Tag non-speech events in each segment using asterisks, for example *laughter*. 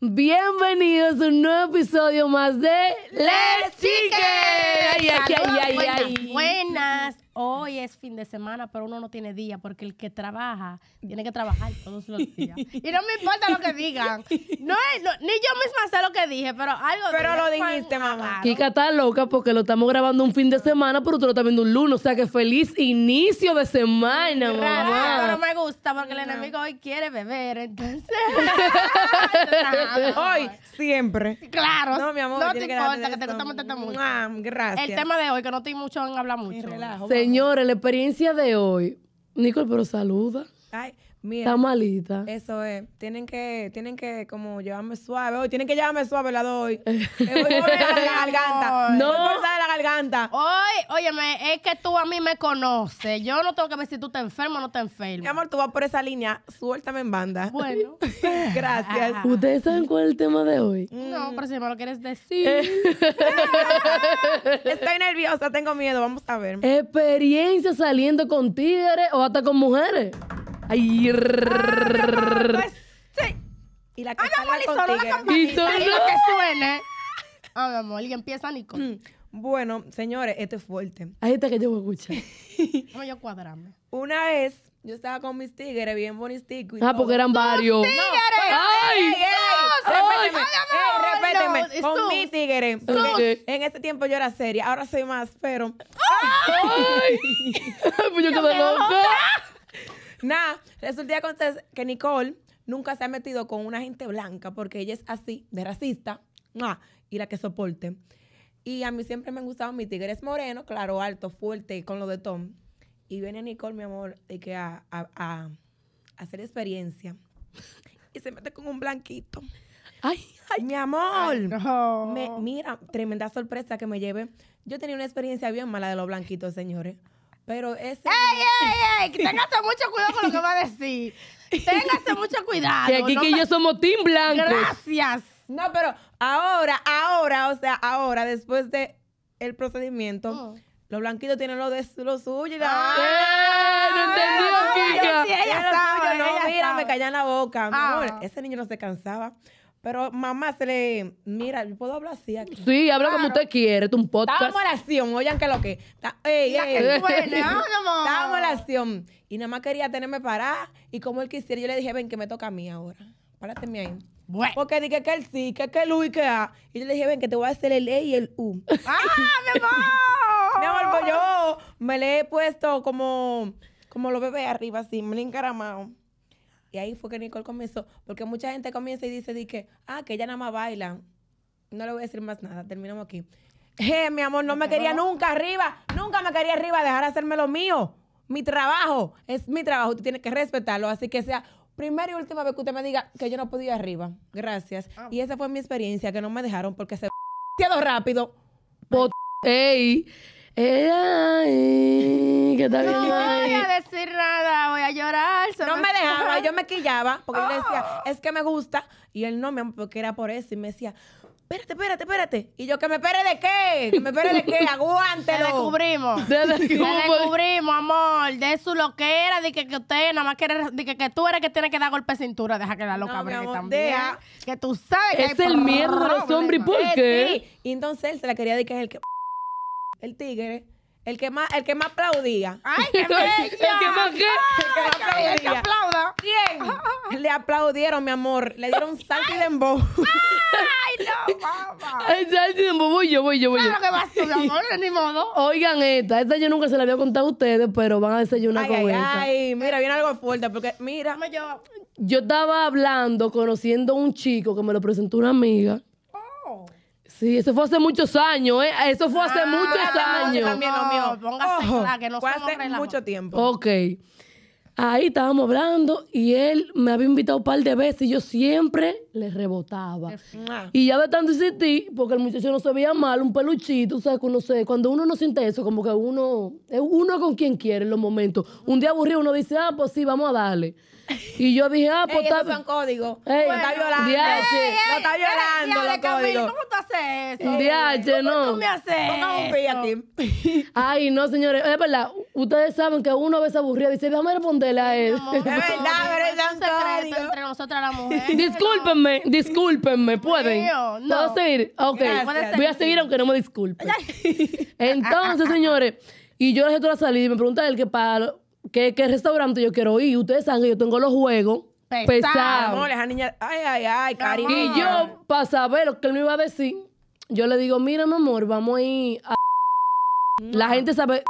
Bienvenidos a un nuevo episodio más de Les Chiques. Ay, ay, ay, ay, ay, buenas hoy es fin de semana, pero uno no tiene día, porque el que trabaja tiene que trabajar todos los días. Y no me importa lo que digan. No, ni yo misma sé lo que dije, pero algo. Pero lo dijiste, mamá. Kika está loca porque lo estamos grabando un fin de semana, pero tú lo estás viendo un lunes. O sea que feliz inicio de semana, mamá. Pero me gusta porque el enemigo hoy quiere beber, entonces. *laughs* hoy, siempre. Claro. No, mi amor. No te importa, que, te gusta mucho. Gracias. El tema de hoy, que no estoy mucho en hablar mucho. Señores, la experiencia de hoy. Nicole, pero saluda está malita. Eso es. Tienen que, tienen que como llevarme suave. Hoy tienen que llevarme suave, la doy. *laughs* Me voy a la garganta. No. Me la garganta. Hoy, óyeme, es que tú a mí me conoces. Yo no tengo que ver si tú te enfermo o no te enfermo. Mi amor, tú vas por esa línea. Suéltame en banda. Bueno. *laughs* Gracias. *laughs* ¿Ustedes saben cuál es el tema de hoy? No, mm. pero si me lo quieres decir. Estoy nerviosa, tengo miedo. Vamos a ver. ¿Experiencia saliendo con tigres o hasta con mujeres? Ay, ah, Y la que salga y solo Y solo lo que suene. Ah, *laughs* mi amor, y empieza Nico. Mm. Bueno, señores, esto es fuerte. Ahí está que yo voy a escuchar. Vamos *laughs* a Una vez, yo estaba con mis tigres, bien boniticos. Ah, porque eran varios. ¡Tigres! No, ¡Ay! ¡Ay! ¡Ay! Repéteme. repéteme. con mis tigres. En ese tiempo yo era seria, ahora soy más, pero... ¡Ay! *laughs* pues yo quedé Nada, resulta que, que Nicole nunca se ha metido con una gente blanca porque ella es así, de racista, y la que soporte. Y a mí siempre me han gustado mis tigres moreno, claro, alto, fuerte, con lo de Tom. Y viene Nicole, mi amor, de que a, hacer experiencia. Y se mete con un blanquito. Ay, mi amor. mira, tremenda sorpresa que me lleve. Yo tenía una experiencia bien mala de los blanquitos, señores. Pero ese. ¡Ey, ey, ey! Téngase mucho cuidado con lo que va a decir. Téngase mucho cuidado. Que aquí que yo somos team blanco. Gracias. No, pero ahora, ahora, o sea, ahora, después de el procedimiento, oh. los blanquitos tienen lo, de, lo suyo. Ah, eh, ¡No entendió, Kika! Sí, ella, sabe, no, ella mira, sabe. me callan la boca. Ah. ese niño no se cansaba. Pero mamá se le. Mira, yo puedo hablar así aquí. Sí, habla como usted quiere, tú un podcast. Estábamos en acción, oigan que lo que. Está, Estábamos en la acción. Y nada más quería tenerme parada. Y como él quisiera, yo le dije, ven, que me toca a mí ahora. Párate ahí. Bueno. Porque dije que él sí, que, que el U y que A. Y le dije, ven, que te voy a hacer el E y el U. *laughs* ¡Ah, mi amor! *laughs* mi amor, pues yo me le he puesto como, como los bebés arriba, así, me le encaramado. Y ahí fue que Nicole comenzó, porque mucha gente comienza y dice, que, ah, que ella nada más baila. No le voy a decir más nada, terminamos aquí. mi amor, no me quería nunca arriba, nunca me quería arriba, dejar hacerme lo mío. Mi trabajo, es mi trabajo, tú tienes que respetarlo, así que sea primera y última vez que usted me diga que yo no podía arriba. Gracias. Ah. Y esa fue mi experiencia, que no me dejaron porque se *laughs* rápido. Ey. Ella, que No voy a decir nada, voy a llorar. No me dejaba, yo me quillaba porque yo decía, ah. es que me gusta. Y él no, me porque era por eso. Y me decía, espérate, espérate, espérate. Y yo, que me espere de qué, que me espere de qué, *laughs* Te descubrimos. Te descubrimos, amor. De su loquera, de que, que usted nada más quiere, de que, que tú eres que tiene que dar golpe cintura. Deja que la loca No, también. Que tú sabes que Es el mierda de los hombres, ¿y ¿por eh, qué? Y entonces él se la quería que es el que el tigre. El que más, el que más aplaudía. ¡Ay, qué *laughs* ¿El que más qué? el que aplaudía. aplauda. ¿Quién? Le aplaudieron, mi amor. Le dieron salto y dembow. ¡Ay, no, *laughs* mamá! salto y dembow. Voy yo, voy yo, voy yo. Claro que vas tú, mi amor, *laughs* ni modo. Oigan esta. Esta yo nunca se la había contado a ustedes, pero van a yo una con ay, Ay, mira, viene algo fuerte porque, mira. Yo... yo estaba hablando, conociendo a un chico que me lo presentó una amiga. Oh. Sí, eso fue hace muchos años, ¿eh? Eso fue hace ah, muchos años. También lo mío. Oh, Póngase que no fue hace mucho tiempo. Ok. Ahí estábamos hablando y él me había invitado un par de veces y yo siempre le rebotaba. Y ya de tanto insistí, porque el muchacho no se veía mal, un peluchito, ¿sabes? uno se, cuando uno no siente eso, como que uno es uno con quien quiere en los momentos. Un día aburrido uno dice, ah, pues sí, vamos a darle. Y yo dije, ah, pues está... esos son Ey, está violando. Me lo está violando ¿Cómo tú haces eso? Diache, ¿Cómo no. tú me haces Toma un pi aquí. Ay, no, señores. Es verdad, ustedes saben que uno a veces aburrido dice, déjame responderle a él. Es verdad, pero es un secreto entre nosotras las mujeres. Discúlpenme, discúlpenme, ¿pueden? Yo no. ¿Puedo seguir? Ok, voy a seguir aunque no me disculpen. *laughs* Entonces, señores, y yo les toda la salida y me pregunta él que para ¿Qué, qué restaurante yo quiero ir? Ustedes saben que yo tengo los juegos pesados. No, niña, ay, ay, ay, cariño. Y yo, para saber lo que él me iba a decir, yo le digo, mira, mi amor, vamos a ir a... Mm. La gente sabe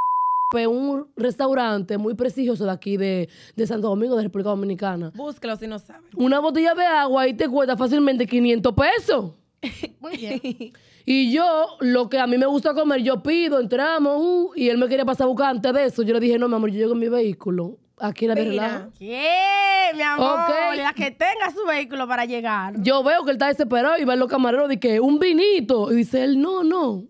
un restaurante muy prestigioso de aquí de, Santo Domingo, de República Dominicana. Búscalo si no sabes. Una botella de agua ahí te cuesta fácilmente 500 pesos. muy bien. *laughs* Y yo, lo que a mí me gusta comer, yo pido, entramos, uh, y él me quería pasar a buscar antes de eso. Yo le dije, no, mi amor, yo llego en mi vehículo. Aquí la verdad. ¿Qué? Mi amor, la que tenga su vehículo para llegar. Yo veo que él está desesperado y va el los camareros de que un vinito. Y dice él, no, no.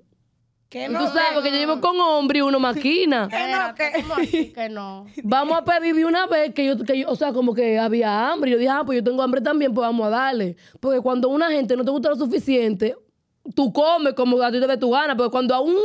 ¿Qué no. Tú sabes, porque yo llevo con hombre y uno maquina. *laughs* ¿Qué no, ¿Qué no. *laughs* Vamos a pedir de una vez que yo, que yo, o sea, como que había hambre. Yo dije, ah, pues yo tengo hambre también, pues vamos a darle. Porque cuando una gente no te gusta lo suficiente, tú comes como a ti te dé tu gana, pero cuando a una,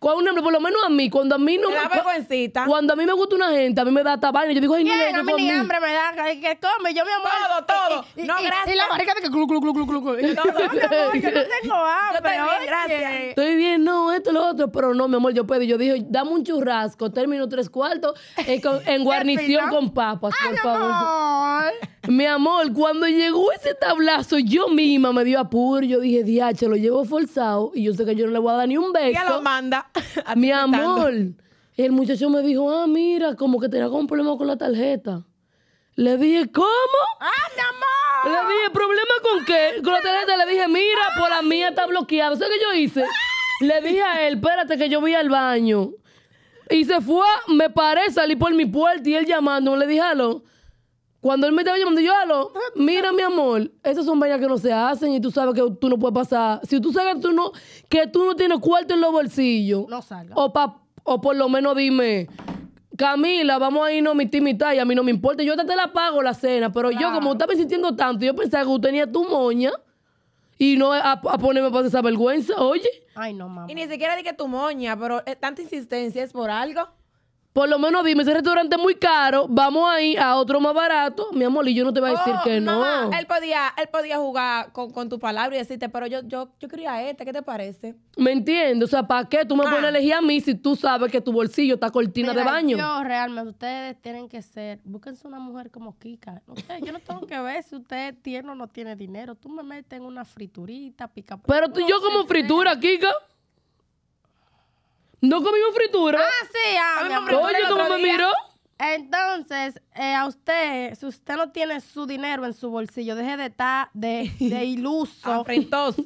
cuando a hombre por lo menos a mí, cuando a mí no me, vergüencita. Cuando a mí me gusta una gente, a mí me da esta yo digo, ay, no, a mí ni hambre me da, que come, yo mi amor. Todo, todo. no, gracias. Y la marica de que clu, clu, clu, clu, clu. clu mi amor, que no tengo hambre. Yo estoy bien, gracias. Estoy bien, no, esto, lo otro, pero no, mi amor, yo puedo. Yo digo, dame un churrasco, término tres cuartos, eh, en *laughs* guarnición con papas, por favor. Mi amor, cuando llegó ese tablazo, yo misma me dio apuro. Yo dije, diache, lo llevo forzado y yo sé que yo no le voy a dar ni un beso. Ya lo manda. *laughs* A Mi amor. el muchacho me dijo, ah, mira, como que tenía un problema con la tarjeta. Le dije, ¿cómo? ¡Ah, mi amor! Le dije, ¿problema con qué? Con la tarjeta le dije, mira, por la mía está bloqueada. ¿Sabes qué yo hice? Le dije a él, espérate que yo voy al baño. Y se fue, me paré, salí por mi puerta y él llamando. Le dije, aló. Cuando él me estaba llamando, yo, Alo, ah, ah, mira, ah. mi amor, esas son vainas que no se hacen y tú sabes que tú no puedes pasar. Si tú sabes que tú no, que tú no tienes cuarto en los bolsillos, no O, o por lo menos dime, Camila, vamos a irnos a mi mitad y a mí no me importa. Yo te la pago la cena, pero yo como estaba insistiendo tanto, yo pensaba que tú tenías tu moña y no a, ponerme para esa vergüenza, oye. Ay, no, mamá. Y ni siquiera dije tu moña, pero eh, tanta insistencia es por algo por lo menos dime, ese restaurante es muy caro, vamos a ir a otro más barato. Mi amor, y yo no te voy a decir oh, que no. Él podía, él podía jugar con, con, tu palabra y decirte, pero yo, yo, yo quería este, ¿qué te parece? ¿Me entiendes? O sea, ¿para qué tú me ah. pones a elegir a mí si tú sabes que tu bolsillo está cortina de baño? Yo, realmente, ustedes tienen que ser, búsquense una mujer como Kika. yo no tengo que ver si usted es o no tiene dinero. Tú me metes en una friturita, pica. Pero tú, yo como fritura, Kika. No comimos fritura. Ah, sí, ah, me miró? Entonces, eh, a usted, si usted no tiene su dinero en su bolsillo, deje de estar de, de *laughs* iluso.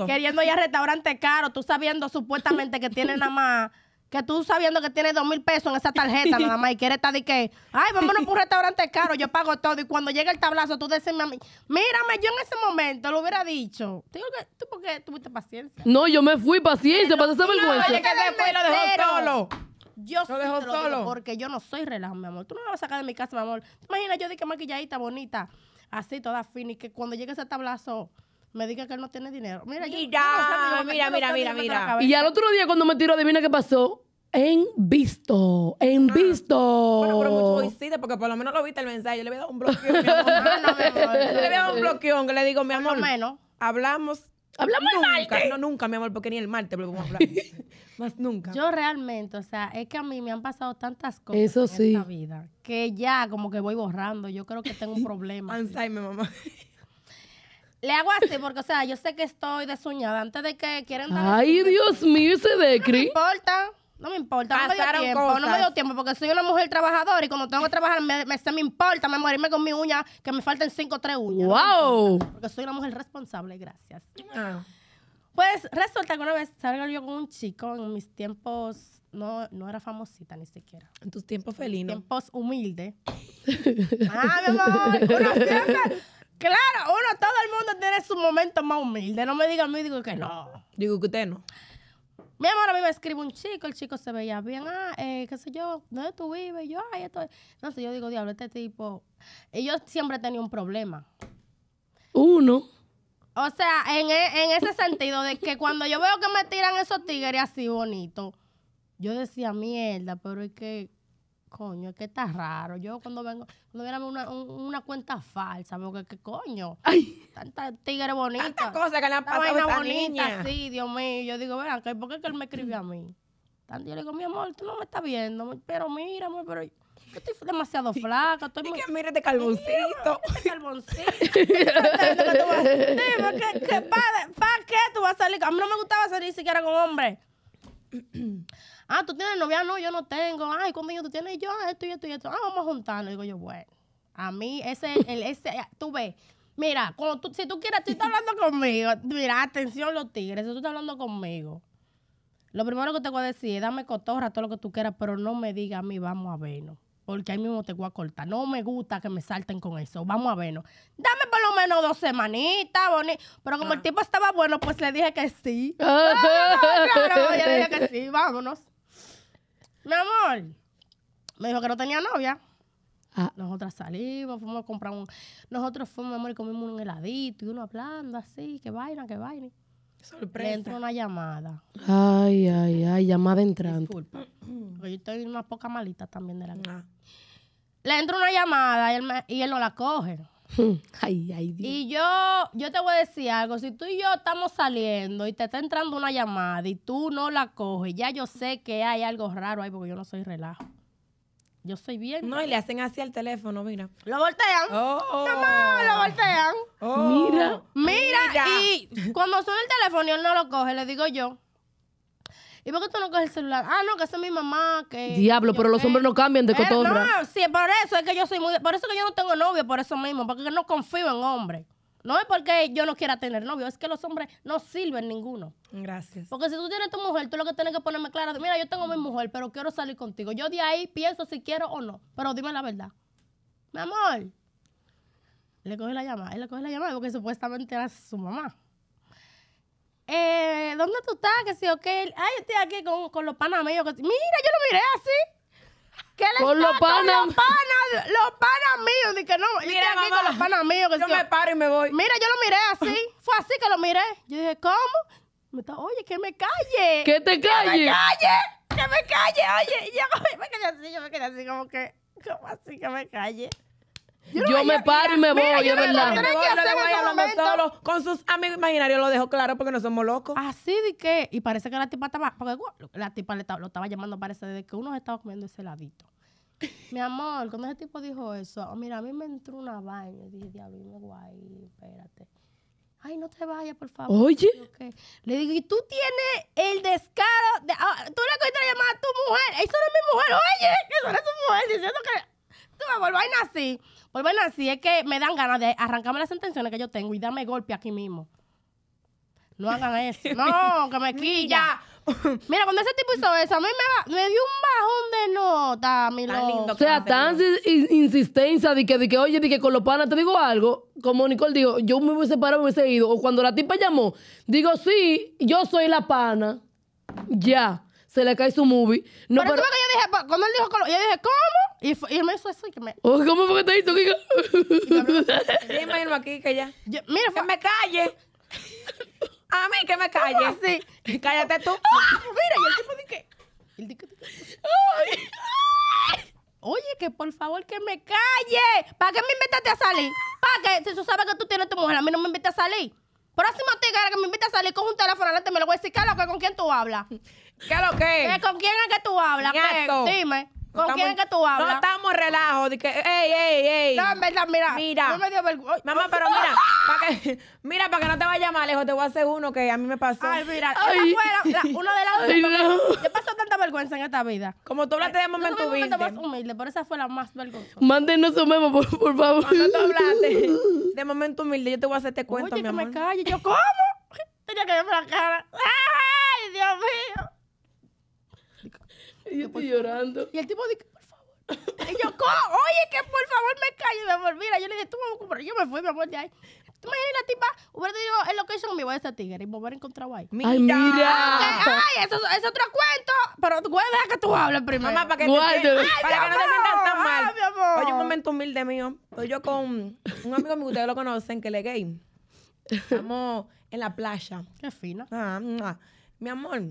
Queriendo ir a restaurante caro, tú sabiendo supuestamente que tiene nada más que tú sabiendo que tienes dos mil pesos en esa tarjeta nada más y quieres estar de que, ay, vámonos por un restaurante caro, yo pago todo. Y cuando llega el tablazo, tú decís a mí, mírame, yo en ese momento lo hubiera dicho. que, ¿Tú por qué tuviste paciencia? No, yo me fui paciencia, para esa vergüenza. Oye, que después lo dejó solo. Yo lo dejó solo. porque yo no soy relajo, mi amor. Tú no me vas a sacar de mi casa, mi amor. Imagina yo de que maquilladita bonita, así toda fina y que cuando llegue ese tablazo me diga que él no tiene dinero. Mira, yo, mira, mira, mira, mira, mira. Y al otro día cuando me tiró, adivina qué pasó. En visto, en ah. visto. Bueno, pero mucho hiciste porque por lo menos lo viste el mensaje. Yo le voy a dar un bloqueo. *laughs* le voy a dar un bloqueón que le digo, mi amor. Por lo menos. Hablamos. Hablamos nunca, el no nunca, mi amor, porque ni el martes vamos hablar. *laughs* Más nunca. Yo realmente, o sea, es que a mí me han pasado tantas cosas en sí. esta vida que ya como que voy borrando. Yo creo que tengo un problema. mi mamá. Le hago así porque, o sea, yo sé que estoy desuñada. antes de que quieran... Ay, Dios mío, ese de No me importa. No me importa, no me dio tiempo, no me dio tiempo porque soy una mujer trabajadora y cuando tengo que trabajar me, me, me importa me morirme con mi uña, que me falten cinco o tres uñas. ¡Wow! Porque soy una mujer responsable, gracias. Ah. Pues resulta que una vez salgo yo con un chico en mis tiempos, no, no era famosita ni siquiera. En tus tiempos felinos. Tiempos humildes. *laughs* ah, mi amor, Claro, uno, todo el mundo tiene su momento más humilde. No me digan a mí, digo que no. Digo que usted no. Mi amor, a mí me escribe un chico, el chico se veía bien, ah, eh, qué sé yo, ¿dónde tú vives? Yo, ay, esto. No sé, yo digo, diablo, este tipo. Y yo siempre tenido un problema. Uno. O sea, en, e, en ese sentido, de que cuando yo veo que me tiran esos tigres así bonitos, yo decía, mierda, pero es que coño, es que está raro. Yo cuando vengo, cuando viene una, una cuenta falsa, porque que coño, Ay. tantas tigres bonitas. Tantas cosas que le han pasado a bonita, sí, Dios mío. Yo digo, vean, ¿por qué que él me escribe a mí? yo le digo, mi amor, tú no me estás viendo, pero mira, pero yo estoy demasiado flaca, estoy Y que mire de carboncito. De Dime, ¿qué, para, ¿para qué tú vas a salir? A mí no me gustaba salir siquiera con hombres ah, tú tienes novia, no, yo no tengo. Ay, conmigo tú tienes yo, ah, esto y esto y esto. Ah, vamos a juntarnos. Digo yo, bueno, a mí ese, el, ese, tú ves. Mira, si tú quieres, tú estás hablando conmigo. Mira, atención los tigres, si tú estás hablando conmigo. Lo primero que te voy a decir es dame cotorra todo lo que tú quieras, pero no me digas a mí, vamos a vernos porque ahí mismo te voy a cortar. No me gusta que me salten con eso. Vamos a vernos. Dame por lo menos dos semanitas, bonito. Pero como el ah. tipo estaba bueno, pues le dije que sí. *laughs* yo le dije que sí, vámonos. Mi amor, me dijo que no tenía novia. Ah. Nosotras salimos, fuimos a comprar un... Nosotros fuimos, mi amor, y comimos un heladito y uno hablando así, que vaina, que vaina. Sorpresa. Le entra una llamada. Ay, ay, ay, llamada entrante. Disculpa. Mm, yo estoy una poca malita también de la ah. Le entra una llamada y él, y él no la coge. Mm, ay, ay, Dios. Y yo, yo te voy a decir algo. Si tú y yo estamos saliendo y te está entrando una llamada y tú no la coges, ya yo sé que hay algo raro ahí porque yo no soy relajo. Yo soy bien. No, y le hacen así al teléfono, mira. Lo voltean. Oh, No, lo voltean. Oh. mira. mira. Y cuando sube el teléfono y él no lo coge, le digo yo. ¿Y por qué tú no coges el celular? Ah, no, que es mi mamá. que... Diablo, pero los hombres no cambian de eh, cotorra. No, sí, por eso es que yo soy muy. Por eso que yo no tengo novio, por eso mismo. Porque no confío en hombres. No es porque yo no quiera tener novio, es que los hombres no sirven ninguno. Gracias. Porque si tú tienes tu mujer, tú lo que tienes que ponerme claro, mira, yo tengo mi mujer, pero quiero salir contigo. Yo de ahí pienso si quiero o no, pero dime la verdad. Mi amor, le coge la llamada, él le coge la llamada porque supuestamente era su mamá. Eh, ¿Dónde tú estás? Que si, ok. Ay, estoy aquí con, los panameños. mira, yo no miré así. ¿Qué les con los panas. Los panas, míos. Dije, no, Mira, yo aquí con los panas míos. Que yo me paro y me voy. Mira, yo lo miré así. Fue así que lo miré. Yo dije, ¿cómo? Me está, oye, que me calle. Que te calle. Que me calle. Que me calle. Oye, *laughs* yo me quedé así, yo me quedé así como que, como así que me calle. Yo, me paro y me voy, Mira, yo verdad. No, a voy solo. Con sus amigos imaginarios lo dejo claro porque no somos locos. Así de qué y parece que la tipa estaba, porque la tipa lo estaba llamando, parece, desde que uno estaba comiendo ese ladito. Mi amor, cuando ese tipo dijo eso, oh, mira, a mí me entró una vaina. Dije, diablo, me guay, espérate. Ay, no te vayas, por favor. Oye. Le digo, y tú tienes el descaro de. Ah, tú le cogiste la llamada a tu mujer. Eso no es mi mujer. Oye, eso no es su mujer. Diciendo que así, por bueno así, es que me dan ganas de arrancarme las intenciones que yo tengo y darme golpe aquí mismo. No hagan eso. No, *laughs* que me quilla. Mira, cuando ese tipo hizo eso, a mí me, dio un bajón de nota, mi lindo O sea, tan insistencia de que, de que, oye, de que con los panas te digo algo, como Nicole dijo, yo me hubiese parado, me hubiese ido. O cuando la tipa llamó, digo, sí, yo soy la pana. Ya se le cae su movie. pero, tú ves que yo dije, pues, cuando él dijo yo dije, ¿cómo? Y, él me hizo eso y que me... Oh, ¿Cómo fue que te hizo, Kika? Yo imagino aquí que ya... mira, Que me calle. A mí que me calle. Sí. Cállate tú. Ah, mira, y el tipo dije... El tipo Oye, que por favor que me calle. ¿Para qué me invitaste a salir? ¿Para qué? Si tú sabes que tú tienes tu mujer, a mí no me invitas a salir. Próximo te que me invitas a salir con un teléfono adelante, me lo voy a decir, que ¿con quién tú hablas? ¿Qué es lo que? es? Eh, ¿Con quién es que tú hablas? ¿Qué Dime. ¿Con quién es que tú hablas? No estamos relajo. De ey, ey, ey. No, en verdad, mira. Mira. No me dio vergüenza. Mamá, pero mira. para que, *laughs* mira, para que no te vaya mal, lejos, te voy a hacer uno que a mí me pasó. Ay, mira. uno Esa la, Uno de no. pasó tanta vergüenza en esta vida. Como tú hablaste de este momento humilde. momento más humilde, pero esa fue la más vergonzosa. Mándenos un memo, por, favor. No tú hablaste *laughs* de momento humilde, yo te voy a hacerte este cuento, mi me calle. Yo, ¿cómo? *laughs* Tenía que verme la cara. ¡Ay, Dios mío! Y yo estoy llorando. Y el tipo dice, por favor. Y yo, ¿Cómo? oye, que por favor me calles mi amor. Mira, yo le dije, tú me vamos a comprar. Yo me fui, mi amor, de ahí. Tú me imaginas la tipa, hubiera que el location voy a Esa tigre y me hubiera encontrado ahí. Mira. Ay, mira. ay, eso es otro cuento. Pero a dejar que tú hables primero. para que, ay, para que no te sientas tan mal. Oye, un momento humilde mío. Estoy yo con un amigo mío, ustedes lo conocen, que es gay. Estamos en la playa. Qué fino. Ah, mi amor,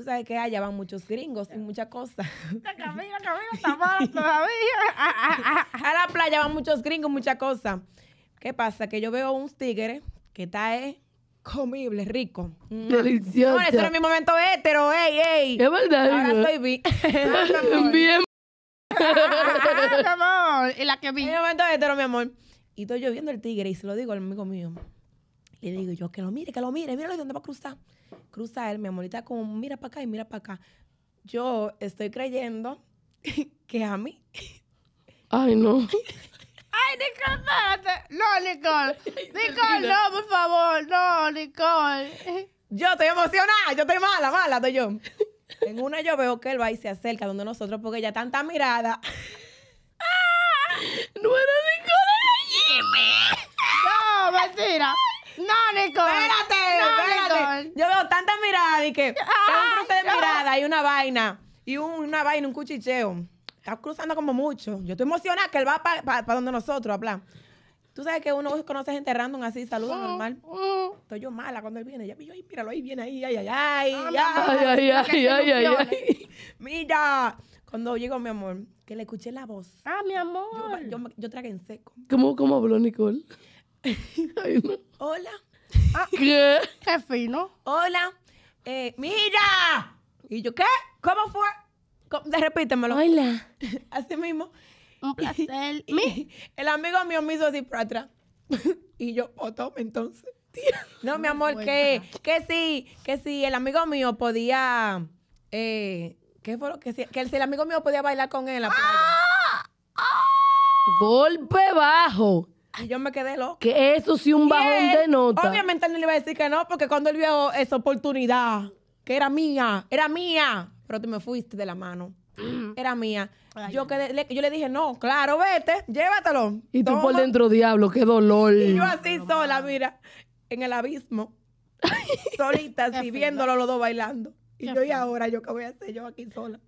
tú sabes que allá van muchos gringos y muchas cosas. *laughs* camina, *laughs* camina, está mal todavía. Ah, ah, ah, a la playa van muchos gringos, muchas cosas. ¿Qué pasa? Que yo veo un tigre que está eh, comible, rico. Mm. Delicioso. Bueno, eso era mi momento hétero, ey, ey. Es verdad. Ahora soy bi. *laughs* Bien. mi amor. Y la que vi. Mi momento hétero, mi amor. Y estoy viendo el tigre y se lo digo al amigo mío. Le digo yo, que lo mire, que lo mire, míralo dónde va a cruzar. Cruza él, mi amorita, como mira para acá y mira para acá. Yo estoy creyendo *laughs* que a mí. *laughs* Ay, no. *laughs* Ay, Nicole, No, Nicole. Nicole, no, por favor. No, Nicole. Yo estoy emocionada. Yo estoy mala, mala, estoy yo. En una yo veo que él va y se acerca donde nosotros porque ya tanta mirada. ¡Ah! ¡No era Nicole, era Jimmy! No, mentira. No, Nicole. Espérate, Yo veo tantas miradas y que tengo un cruce de mirada y una vaina. Y una vaina, un cuchicheo. Estás cruzando como mucho. Yo estoy emocionada que él va para donde nosotros, habla. Tú sabes que uno conoce gente random así, saluda mm, normal. Mm. Estoy yo mala cuando él viene. yo, míralo, ahí viene ahí, ay, ay, ay. Ah, ay, ay, ay, ay, ay, ay. *laughs* Mira, cuando llego, mi amor, que le escuché la voz. Ah, mi amor. Yo, yo, yo tragué en seco. ¿Cómo, cómo habló Nicole? Hola. Ah. *laughs* ¿Qué? fino. Hola. Eh, mira. ¿Y yo qué? ¿Cómo fue? ¿Cómo? Repítemelo. Hola. *laughs* Así mismo. Un placer. *laughs* el amigo mío me hizo así para atrás. y yo, o oh, tome entonces. No, mi amor, que, que sí, que sí, el amigo mío podía. Eh, ¿Qué fue lo que si Que el, amigo mío podía bailar con él la ¡Ah! ¡Ah! Golpe bajo yo me quedé loco. Que eso sí, un bajón de nota. Obviamente él no le iba a decir que no, porque cuando él vio esa oportunidad, que era mía, era mía, pero tú me fuiste de la mano. Mm. Era mía. yo, le, yo le dije, no, claro, vete, llévatelo. Y tú por dentro, diablo, qué dolor. Y yo así sola, mira, en el abismo, *laughs* solita, así viéndolo los dos bailando. Y yo, ¿y ahora yo qué voy a hacer yo aquí sola?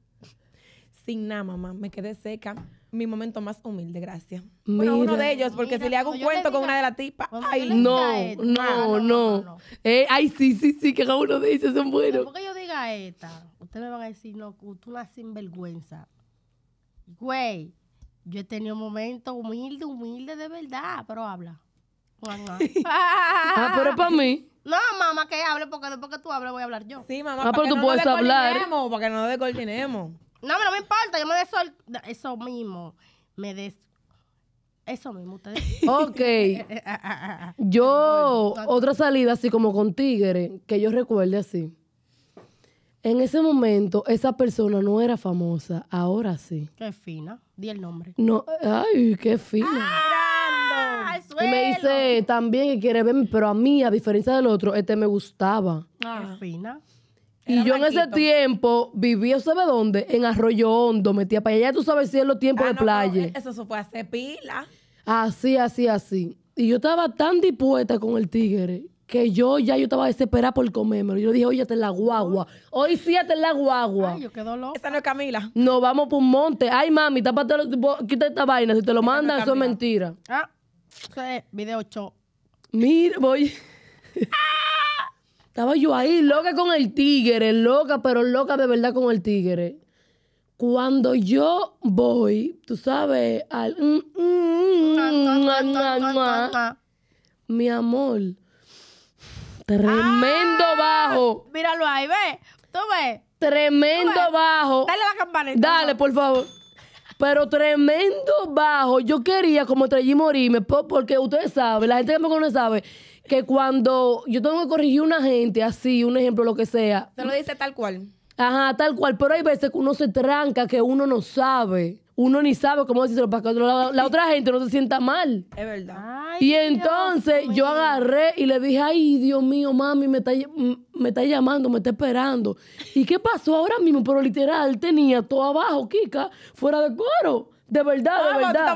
Sin nada, mamá, me quedé seca mi momento más humilde, gracias. Bueno, uno de ellos, porque si le hago un cuento con una de las tipas, ay, no, no, no, Eh, ay, sí, sí, sí, que cada uno de ellos son buenos. Porque yo diga esta, ustedes me van a decir, no, tú una sinvergüenza. Güey, yo he tenido momentos humilde, humilde de verdad, pero habla. Ah. *laughs* ah, pero para mí. No, mamá, que hable, porque después que tú hables voy a hablar yo. Sí, mamá. Ah, pero tú puedes hablar. Para que no descoordinemos. No, no me importa, yo me des... Eso mismo, me des... Eso mismo, ustedes. *laughs* Ok. *laughs* yo, otra salida así como con tigre, que yo recuerde así. En ese momento, esa persona no era famosa, ahora sí. Qué fina. Di el nombre. No, ay, qué fina. Ah, y me dice también que quiere verme, pero a mí, a diferencia del otro, este me gustaba. Qué ah. fina y yo en ese tiempo vivía, ¿sabe dónde? En Arroyo Hondo, metía para allá. Ya tú sabes si es los tiempos ah, de playa. Eso se fue hacer pila. Así, así, así. Y yo estaba tan dispuesta con el tigre que yo ya yo estaba desesperada por comérmelo. Yo le dije, oye, te la guagua. Hoy sí, te la guagua. Ay, yo quedo loca. Esa no es Camila. Nos vamos por un monte. Ay, mami, tápate, quita esta vaina. Si te lo mandan, eso es mentira. Ah, eso video show. Mira, voy. *laughs* Ah, estaba yo ahí, loca con el tigre, loca, pero loca de verdad con el tigre. Cuando yo voy, tú sabes, al... Mi amor, tremendo ah, bajo. Míralo ahí, ve. Tú ves. Tremendo bajo. Dale la campanita. Dale, por favor. Pero tremendo bajo. Yo quería como Trelly morirme, porque ustedes saben, la gente que me conoce sabe que cuando yo tengo que corregir una gente así, un ejemplo, lo que sea. Se lo dice tal cual. Ajá, tal cual. Pero hay veces que uno se tranca, que uno no sabe. Uno ni sabe cómo decirlo para que la, otra gente no se sienta mal. Es verdad. y entonces yo agarré y le dije, ay, Dios mío, mami, me está, me está llamando, me está esperando. ¿Y qué pasó ahora mismo? Pero literal, tenía todo abajo, Kika, fuera de coro. De verdad, de ah,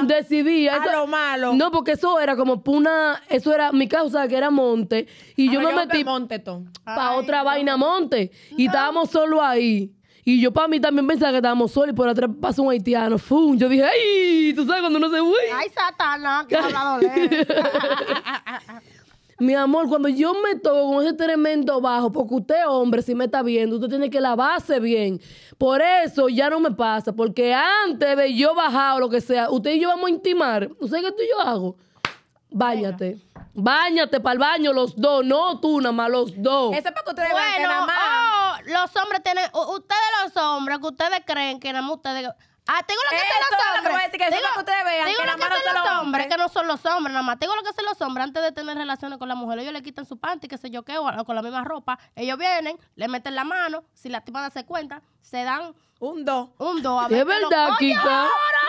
tú Decidía. A lo malo. No, porque eso era como una. Eso era mi casa, sea, que era monte. Y ah, yo me metí Montetón. para otra vaina monte. Y estábamos solo ahí. Y yo para mí también pensaba que estábamos solos y por atrás pasa un haitiano. ¡Fum! Yo dije, ¡ay! ¿Tú sabes cuando no se fue? Ay, Satanás, qué *laughs* Mi amor, cuando yo me toco con ese tremendo bajo, porque usted, hombre, si me está viendo, usted tiene que lavarse bien. Por eso ya no me pasa, porque antes de yo bajar o lo que sea, usted y yo vamos a intimar. ¿Usted qué tú y yo hago? Báñate. Báñate para el baño los dos, no tú nada más, los dos. Eso es para que ustedes bueno, nada más. Oh, los hombres tienen, ustedes los hombres, que ustedes creen que nada más ustedes Ah, tengo lo que hacen los hombres. no, que voy a decir, que es que ustedes vean. que lo que hacen no los hombres, hombres, que no son los hombres, nada más. Tengo lo que hacen los hombres antes de tener relaciones con la mujer. Ellos le quitan su panty, qué sé yo qué, o con la misma ropa. Ellos vienen, le meten la mano, si la tipa se cuenta, se dan... Un do. Un do. A es verdad, Kika.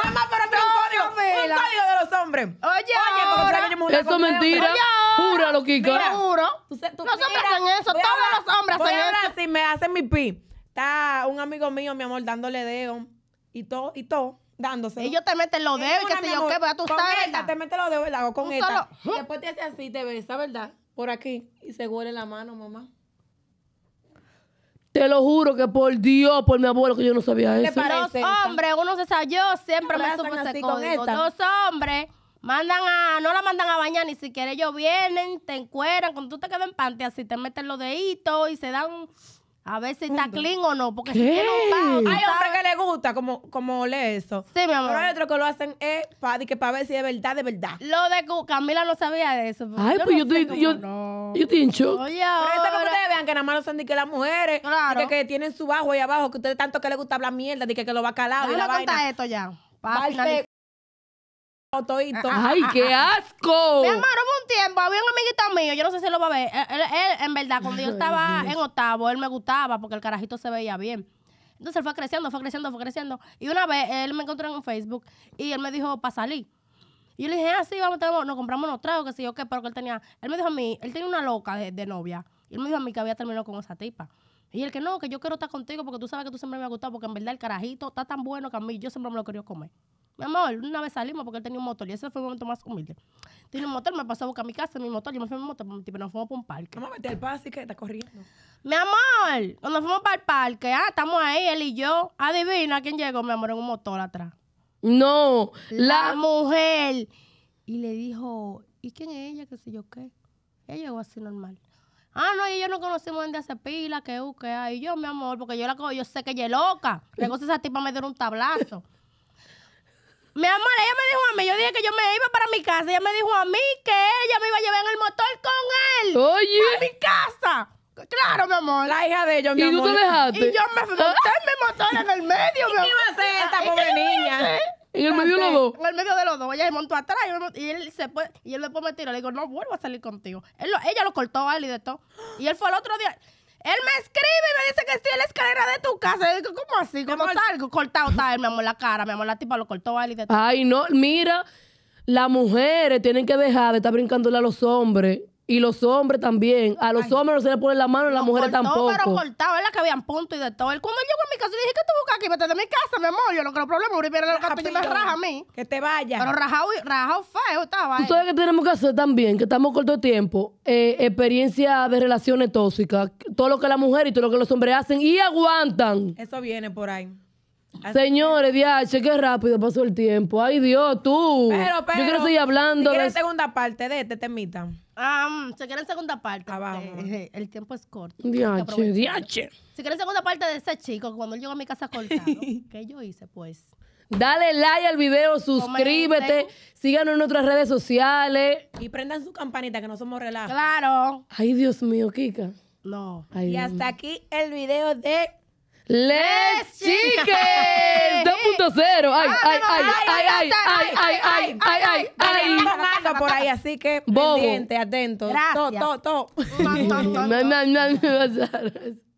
Mamá, pero no, un código. un código de los hombres. Oye, ahora. Oye, Eso es mentira. Júralo, Kika. Mira, juro. Tú, tú, los mira, hacen eso. Todos los hombres hacen eso. si me hacen mi pi, está un amigo mío, mi amor, dándole dedo y todo, y todo, dándose. Ellos te meten los dedos y que si yo qué, pues tú sabes. te meten los dedos y con esta. ¡uh! Después te hace así, te besa, ¿verdad? Por aquí. Y se huele la mano, mamá. Te lo juro que por Dios, por mi abuelo, que yo no sabía eso. Dos hombres, uno se sabe, yo siempre me supo ese código. Dos hombres mandan a, no la mandan a bañar, ni siquiera ellos vienen, te encueran, cuando tú te quedas en pante así, te meten los deditos y se dan a ver si está clean o no, porque si tiene un Hay hombres que le gusta como, como lee eso. Sí, mi amor. Pero hay otros que lo hacen es eh, para ver si es verdad, de verdad. Lo de Camila no sabía de eso. Ay, pues yo estoy, yo, yo estoy en shock. Oye, Pero eso es que ustedes vean que nada más lo son de que las mujeres Claro. que, tienen su bajo ahí abajo, que ustedes tanto que les gusta hablar mierda, de que, que lo va calado y la vaina. contar esto ya. Para Ah, ah, ¡Ay, ah, qué asco! Mi hermano, hubo un tiempo, había un amiguito mío, yo no sé si lo va a ver. Él, en verdad, cuando yo estaba en octavo, él me gustaba porque el carajito se veía bien. Entonces él fue creciendo, fue creciendo, fue creciendo. Y una vez él me encontró en Facebook y él me dijo para salir. Y yo le dije, ah, sí, vamos, nos compramos unos tragos, que sé yo qué, pero que él tenía. Él me dijo a mí, él tenía una loca de, novia. Y él me dijo a mí que había terminado con esa tipa. Y él que no, que yo quiero estar contigo porque tú sabes que tú siempre me has gustado, porque en verdad el carajito está tan bueno que a mí yo siempre me lo quería comer. Mi amor, una vez salimos porque él tenía un motor y ese fue el momento más humilde. Tiene un motor, me pasó a buscar mi casa, mi motor, yo me fui a mi motor, pero nos fuimos para un parque. Vamos a meter el pase que está corriendo. Mi amor, cuando fuimos para el parque, ah, estamos ahí, él y yo. Adivina quién llegó, mi amor, en un motor atrás. No, la, mujer. Y le dijo, ¿y quién es ella? ¿Qué sé yo qué? Ella llegó así normal. Ah, no, y yo no conocimos desde hace pila, que u, que hay. Y yo, mi amor, porque yo la yo sé que ella es loca. Luego esa tipa me dio un tablazo. Mi amor, ella me dijo a mí, yo dije que yo me iba para mi casa. Ella me dijo a mí que ella me iba a llevar en el motor con él. Oye. A mi casa. Claro, mi amor, la hija de ellos, mi ¿Y amor. ¿Y tú te dejaste? Y yo me monté en mi motor en el medio, mi amor. ¿Qué iba a hacer esta ah, pobre niña? ¿En el medio de los dos? En el medio de los dos. Ella se montó atrás y, él, se y él después me tiró. Le digo, no vuelvo a salir contigo. ella lo cortó a él y de todo. Y él fue el otro día. Él me escribe y me dice que estoy en la escalera de tu casa. digo, ¿cómo así? ¿Cómo salgo? Cortado está él, mi amor, la cara. Mi amor, la tipa lo cortó a él y de Ay, no, mira. Las mujeres tienen que dejar de estar brincándole a los hombres y los hombres también. A los hombres no se le pone la mano, a las mujeres tampoco. pero cortado, es que habían punto y de todo. Él cuando llegó a mi casa, dije, ¿qué tú buscas aquí? Vete de mi casa, mi amor. Yo no creo problema. Ahorita viene los y me raja a mí. Que te vaya. Pero rajado, feo estaba. Tú sabes que tenemos que hacer también, que estamos corto de tiempo. Eh, experiencia de relaciones tóxicas. Todo lo que la mujer y todo lo que los hombres hacen y aguantan. Eso viene por ahí. Señores, DH, qué rápido pasó el tiempo. Ay, Dios, tú. Pero, pero, Yo quiero seguir hablando. Si quieren segunda parte de este temita. Ah, si quieren segunda parte. Ah, eh, eh, el tiempo es corto. DH, DH. Si quieren segunda parte de ese chico, cuando él llegó a mi casa cortado, *laughs* ¿qué yo hice, pues? Dale like al video, suscríbete, síganos en nuestras redes sociales. Y prendan su campanita, que no somos relajados Claro. Ay, Dios mío, Kika. No. y hasta aquí el video de les Chiques 2.0. Ay, ay, ay, ay, ay, ay, ay, ay, ay, ay, ay. por ahí, así que pendiente, atento. Gracias. Todo, todo, todo.